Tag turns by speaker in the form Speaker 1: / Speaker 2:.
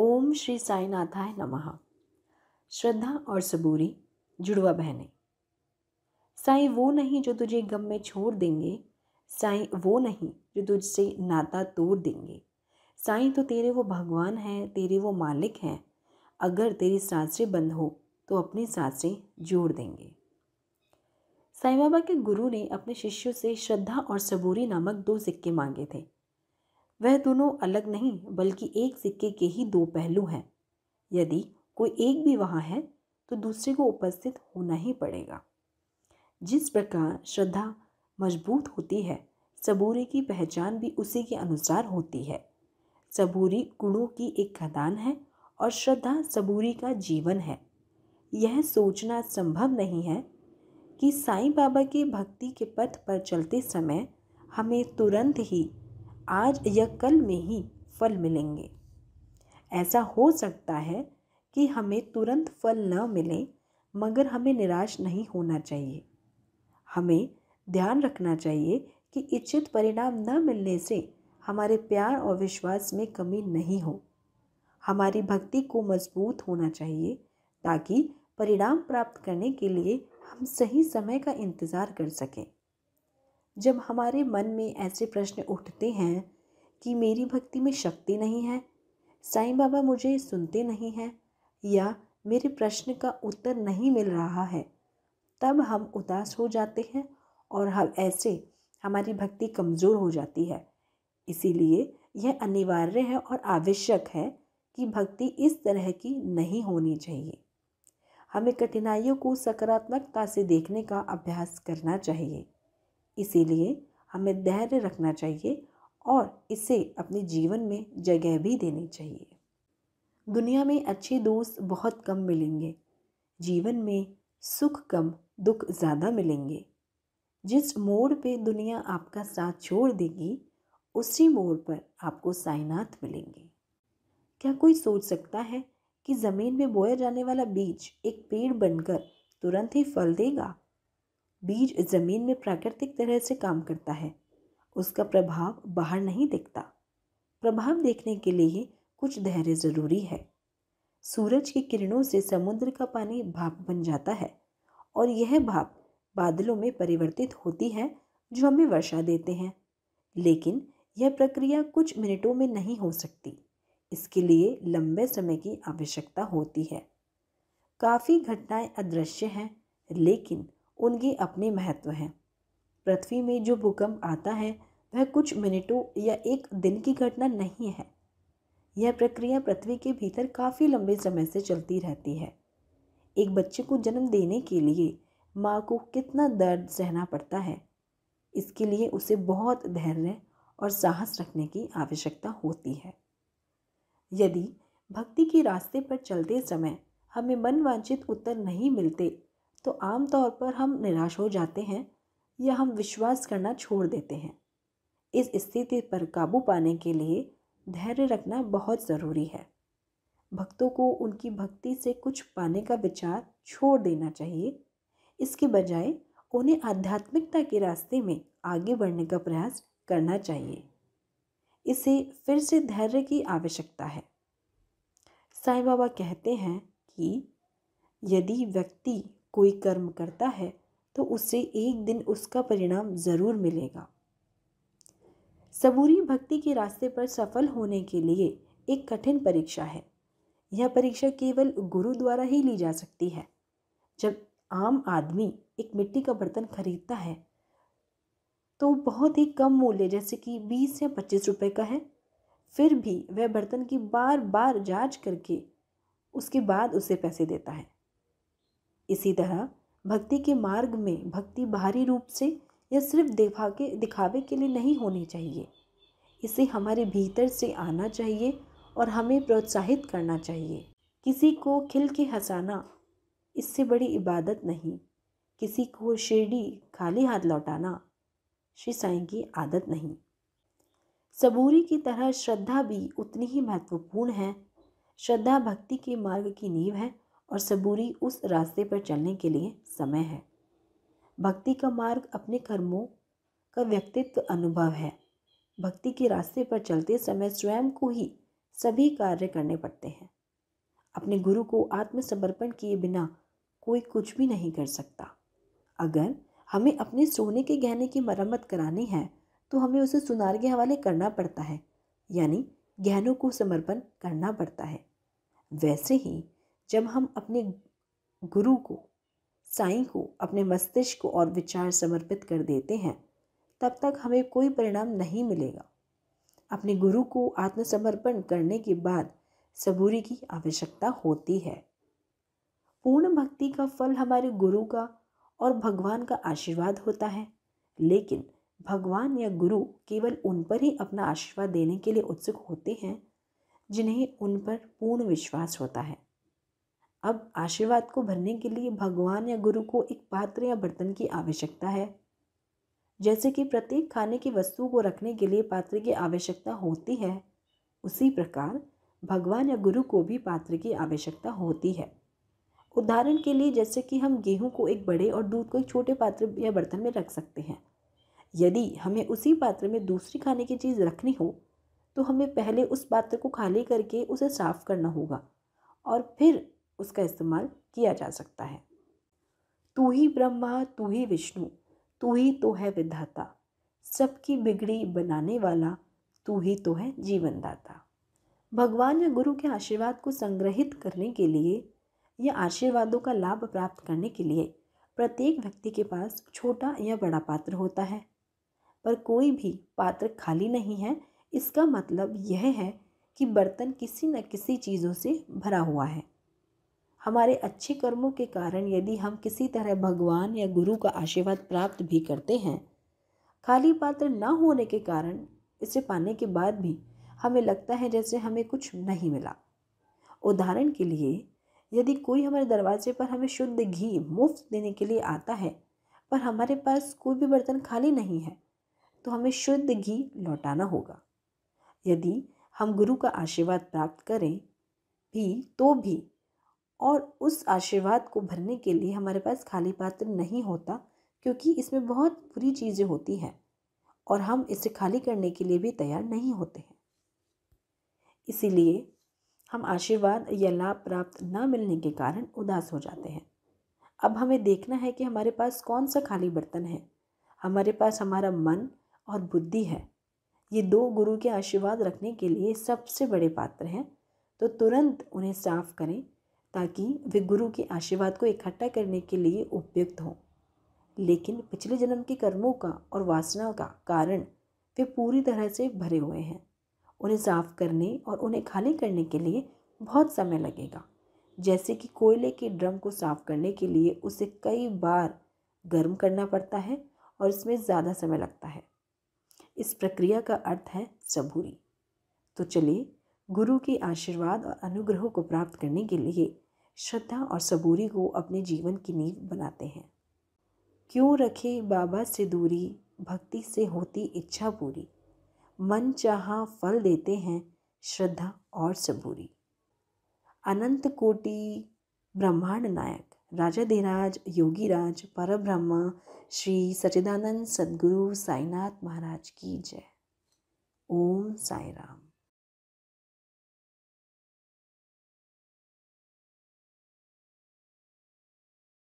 Speaker 1: ओम श्री साईनाथाय नमः श्रद्धा और सबूरी जुड़वा बहने साई वो नहीं जो तुझे गम में छोड़ देंगे साई वो नहीं जो तुझसे नाता तोड़ देंगे साई तो तेरे वो भगवान हैं तेरे वो मालिक हैं अगर तेरी सांसें बंद हो तो अपनी सांसें जोड़ देंगे साई बाबा के गुरु ने अपने शिष्यों से श्रद्धा और सबूरी नामक दो सिक्के मांगे थे वह दोनों अलग नहीं बल्कि एक सिक्के के ही दो पहलू हैं यदि कोई एक भी वहाँ है तो दूसरे को उपस्थित होना ही पड़ेगा जिस प्रकार श्रद्धा मजबूत होती है सबूरे की पहचान भी उसी के अनुसार होती है सबूरी गुणों की एक खदान है और श्रद्धा सबूरी का जीवन है यह सोचना संभव नहीं है कि साईं बाबा के भक्ति के पथ पर चलते समय हमें तुरंत ही आज या कल में ही फल मिलेंगे ऐसा हो सकता है कि हमें तुरंत फल न मिले मगर हमें निराश नहीं होना चाहिए हमें ध्यान रखना चाहिए कि इच्छित परिणाम न मिलने से हमारे प्यार और विश्वास में कमी नहीं हो हमारी भक्ति को मजबूत होना चाहिए ताकि परिणाम प्राप्त करने के लिए हम सही समय का इंतज़ार कर सकें जब हमारे मन में ऐसे प्रश्न उठते हैं कि मेरी भक्ति में शक्ति नहीं है साईं बाबा मुझे सुनते नहीं हैं या मेरे प्रश्न का उत्तर नहीं मिल रहा है तब हम उदास हो जाते हैं और हम ऐसे हमारी भक्ति कमज़ोर हो जाती है इसीलिए यह अनिवार्य है और आवश्यक है कि भक्ति इस तरह की नहीं होनी चाहिए हमें कठिनाइयों को सकारात्मकता से देखने का अभ्यास करना चाहिए इसीलिए हमें धैर्य रखना चाहिए और इसे अपने जीवन में जगह भी देनी चाहिए दुनिया में अच्छे दोस्त बहुत कम मिलेंगे जीवन में सुख कम दुख ज़्यादा मिलेंगे जिस मोड़ पे दुनिया आपका साथ छोड़ देगी उसी मोड़ पर आपको साइनात मिलेंगे क्या कोई सोच सकता है कि ज़मीन में बोया जाने वाला बीज एक पेड़ बनकर तुरंत ही फल देगा बीज जमीन में प्राकृतिक तरह से काम करता है उसका प्रभाव बाहर नहीं दिखता प्रभाव देखने के लिए कुछ धैर्य ज़रूरी है सूरज की किरणों से समुद्र का पानी भाप बन जाता है और यह भाप बादलों में परिवर्तित होती है जो हमें वर्षा देते हैं लेकिन यह प्रक्रिया कुछ मिनटों में नहीं हो सकती इसके लिए लंबे समय की आवश्यकता होती है काफ़ी घटनाएं अदृश्य हैं लेकिन उनके अपने महत्व हैं पृथ्वी में जो भूकंप आता है वह कुछ मिनटों या एक दिन की घटना नहीं है यह प्रक्रिया पृथ्वी के भीतर काफ़ी लंबे समय से चलती रहती है एक बच्चे को जन्म देने के लिए माँ को कितना दर्द सहना पड़ता है इसके लिए उसे बहुत धैर्य और साहस रखने की आवश्यकता होती है यदि भक्ति के रास्ते पर चलते समय हमें मनवांछित उत्तर नहीं मिलते तो आमतौर पर हम निराश हो जाते हैं या हम विश्वास करना छोड़ देते हैं इस स्थिति पर काबू पाने के लिए धैर्य रखना बहुत ज़रूरी है भक्तों को उनकी भक्ति से कुछ पाने का विचार छोड़ देना चाहिए इसके बजाय उन्हें आध्यात्मिकता के रास्ते में आगे बढ़ने का प्रयास करना चाहिए इसे फिर से धैर्य की आवश्यकता है साईं बाबा कहते हैं कि यदि व्यक्ति कोई कर्म करता है तो उसे एक दिन उसका परिणाम ज़रूर मिलेगा सबूरी भक्ति के रास्ते पर सफल होने के लिए एक कठिन परीक्षा है यह परीक्षा केवल गुरु द्वारा ही ली जा सकती है जब आम आदमी एक मिट्टी का बर्तन खरीदता है तो बहुत ही कम मूल्य जैसे कि बीस या पच्चीस रुपए का है फिर भी वह बर्तन की बार बार जांच करके उसके बाद उसे पैसे देता है इसी तरह भक्ति के मार्ग में भक्ति बाहरी रूप से या सिर्फ दिखा के दिखावे के लिए नहीं होनी चाहिए इसे हमारे भीतर से आना चाहिए और हमें प्रोत्साहित करना चाहिए किसी को खिल के हंसाना इससे बड़ी इबादत नहीं किसी को शेडी खाली हाथ लौटाना श्री साईं की आदत नहीं सबूरी की तरह श्रद्धा भी उतनी ही महत्वपूर्ण है श्रद्धा भक्ति के मार्ग की नींव है और सबूरी उस रास्ते पर चलने के लिए समय है भक्ति का मार्ग अपने कर्मों का व्यक्तित्व अनुभव है भक्ति के रास्ते पर चलते समय स्वयं को ही सभी कार्य करने पड़ते हैं अपने गुरु को आत्मसमर्पण किए बिना कोई कुछ भी नहीं कर सकता अगर हमें अपने सोने के गहने की मरम्मत करानी है तो हमें उसे सुनार के हवाले करना पड़ता है यानी गहनों को समर्पण करना पड़ता है वैसे ही जब हम अपने गुरु को साई को अपने मस्तिष्क को और विचार समर्पित कर देते हैं तब तक हमें कोई परिणाम नहीं मिलेगा अपने गुरु को आत्मसमर्पण करने के बाद सबूरी की आवश्यकता होती है पूर्ण भक्ति का फल हमारे गुरु का और भगवान का आशीर्वाद होता है लेकिन भगवान या गुरु केवल उन पर ही अपना आशीर्वाद देने के लिए उत्सुक होते हैं जिन्हें उन पर पूर्ण विश्वास होता है अब आशीर्वाद को भरने के लिए भगवान या गुरु को एक पात्र या बर्तन की आवश्यकता है जैसे कि प्रत्येक खाने की वस्तु को रखने के लिए पात्र की आवश्यकता होती है उसी प्रकार भगवान या गुरु को भी पात्र की आवश्यकता होती है उदाहरण के लिए जैसे कि हम गेहूं को एक बड़े और दूध को एक छोटे पात्र या बर्तन में रख सकते हैं यदि हमें उसी पात्र में दूसरी खाने की चीज़ रखनी हो तो हमें पहले उस पात्र को खाली करके उसे साफ़ करना होगा और फिर उसका इस्तेमाल किया जा सकता है तू ही ब्रह्मा तू ही विष्णु तू ही तो है विधाता सबकी बिगड़ी बनाने वाला तू ही तो है जीवनदाता भगवान या गुरु के आशीर्वाद को संग्रहित करने के लिए या आशीर्वादों का लाभ प्राप्त करने के लिए प्रत्येक व्यक्ति के पास छोटा या बड़ा पात्र होता है पर कोई भी पात्र खाली नहीं है इसका मतलब यह है कि बर्तन किसी न किसी चीज़ों से भरा हुआ है हमारे अच्छे कर्मों के कारण यदि हम किसी तरह भगवान या गुरु का आशीर्वाद प्राप्त भी करते हैं खाली पात्र न होने के कारण इसे पाने के बाद भी हमें लगता है जैसे हमें कुछ नहीं मिला उदाहरण के लिए यदि कोई हमारे दरवाजे पर हमें शुद्ध घी मुफ्त देने के लिए आता है पर हमारे पास कोई भी बर्तन खाली नहीं है तो हमें शुद्ध घी लौटाना होगा यदि हम गुरु का आशीर्वाद प्राप्त करें भी तो भी और उस आशीर्वाद को भरने के लिए हमारे पास खाली पात्र नहीं होता क्योंकि इसमें बहुत बुरी चीज़ें होती हैं और हम इसे खाली करने के लिए भी तैयार नहीं होते हैं इसीलिए हम आशीर्वाद या लाभ प्राप्त न मिलने के कारण उदास हो जाते हैं अब हमें देखना है कि हमारे पास कौन सा खाली बर्तन है हमारे पास हमारा मन और बुद्धि है ये दो गुरु के आशीर्वाद रखने के लिए सबसे बड़े पात्र हैं तो तुरंत उन्हें साफ करें ताकि वे गुरु के आशीर्वाद को इकट्ठा करने के लिए उपयुक्त हों लेकिन पिछले जन्म के कर्मों का और वासना का कारण वे पूरी तरह से भरे हुए हैं उन्हें साफ करने और उन्हें खाली करने के लिए बहुत समय लगेगा जैसे कि कोयले के ड्रम को साफ करने के लिए उसे कई बार गर्म करना पड़ता है और इसमें ज़्यादा समय लगता है इस प्रक्रिया का अर्थ है सबूरी तो चलिए गुरु के आशीर्वाद और अनुग्रहों को प्राप्त करने के लिए श्रद्धा और सबूरी को अपने जीवन की नींव बनाते हैं क्यों रखे बाबा से दूरी भक्ति से होती इच्छा पूरी मन चाहा फल देते हैं श्रद्धा और सबूरी अनंत कोटि ब्रह्मांड नायक राजा देराज योगी राज पर ब्रह्मा श्री सचिदानंद सदगुरु साईनाथ महाराज की जय ओम साई राम